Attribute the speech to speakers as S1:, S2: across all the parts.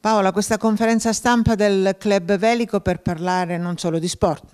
S1: Paola, questa conferenza stampa del Club Velico per parlare
S2: non solo di sport,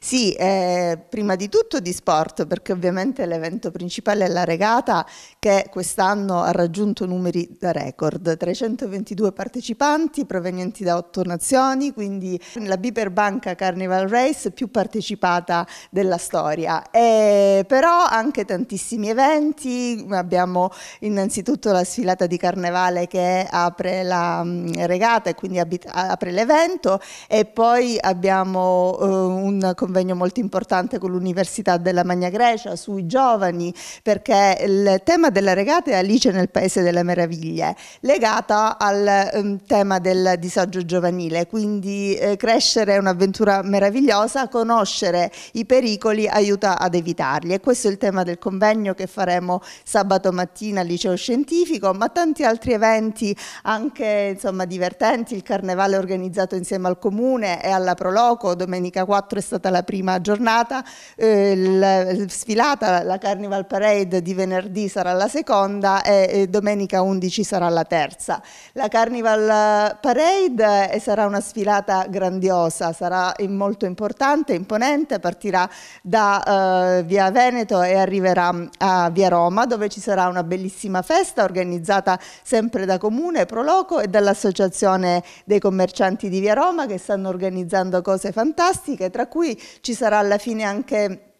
S2: sì, eh, prima di tutto di sport, perché ovviamente l'evento principale è la regata che quest'anno ha raggiunto numeri da record, 322 partecipanti provenienti da otto nazioni, quindi la Biper Banca Carnival Race più partecipata della storia. E però anche tantissimi eventi, abbiamo innanzitutto la sfilata di carnevale che apre la mm, regata e quindi apre l'evento e poi abbiamo eh, un convegno molto importante con l'Università della Magna Grecia sui giovani, perché il tema della regata è Alice nel Paese delle Meraviglie, legata al um, tema del disagio giovanile, quindi eh, crescere è un'avventura meravigliosa, conoscere i pericoli aiuta ad evitarli e questo è il tema del convegno che faremo sabato mattina al liceo scientifico, ma tanti altri eventi anche insomma, divertenti, il carnevale organizzato insieme al comune e alla Proloco domenica 4 e stata la prima giornata, eh, la sfilata, la Carnival Parade di venerdì sarà la seconda e, e domenica 11 sarà la terza. La Carnival eh, Parade eh, sarà una sfilata grandiosa, sarà molto importante, imponente, partirà da eh, via Veneto e arriverà mm, a via Roma dove ci sarà una bellissima festa organizzata sempre da Comune, Proloco e dall'Associazione dei Commercianti di via Roma che stanno organizzando cose fantastiche, tra cui ci sarà alla fine anche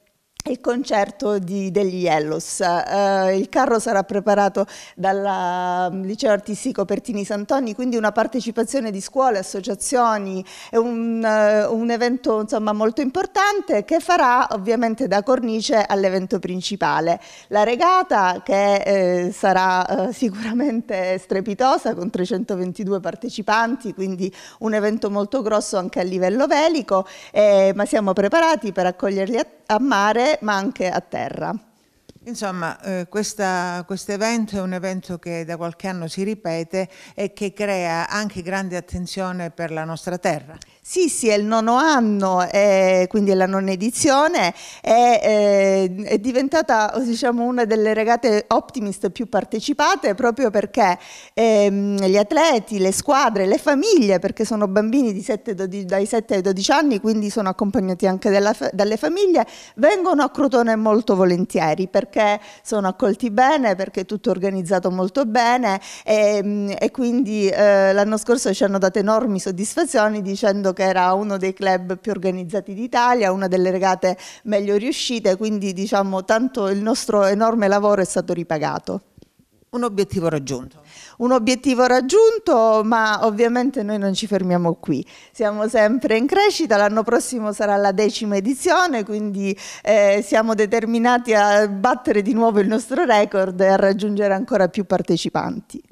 S2: il concerto di, degli Yellows. Uh, il carro sarà preparato dal mm, Liceo Artistico Pertini Santoni, quindi una partecipazione di scuole, associazioni, è un, uh, un evento insomma, molto importante che farà ovviamente da cornice all'evento principale. La regata che eh, sarà eh, sicuramente strepitosa con 322 partecipanti, quindi un evento molto grosso anche a livello velico, eh, ma siamo preparati per accoglierli a a mare ma anche a terra.
S1: Insomma, eh, questo evento è un evento che da qualche anno si ripete e che crea anche grande attenzione per la nostra terra.
S2: Sì, sì, è il nono anno, eh, quindi è la nona edizione, è, eh, è diventata diciamo, una delle regate optimist più partecipate proprio perché ehm, gli atleti, le squadre, le famiglie, perché sono bambini 7, 12, dai 7 ai 12 anni, quindi sono accompagnati anche della, dalle famiglie, vengono a Crotone molto volentieri perché sono accolti bene, perché è tutto organizzato molto bene e, e quindi eh, l'anno scorso ci hanno dato enormi soddisfazioni dicendo che era uno dei club più organizzati d'Italia, una delle regate meglio riuscite, quindi diciamo tanto il nostro enorme lavoro è stato ripagato.
S1: Un obiettivo raggiunto.
S2: Un obiettivo raggiunto, ma ovviamente noi non ci fermiamo qui. Siamo sempre in crescita, l'anno prossimo sarà la decima edizione, quindi eh, siamo determinati a battere di nuovo il nostro record e a raggiungere ancora più partecipanti.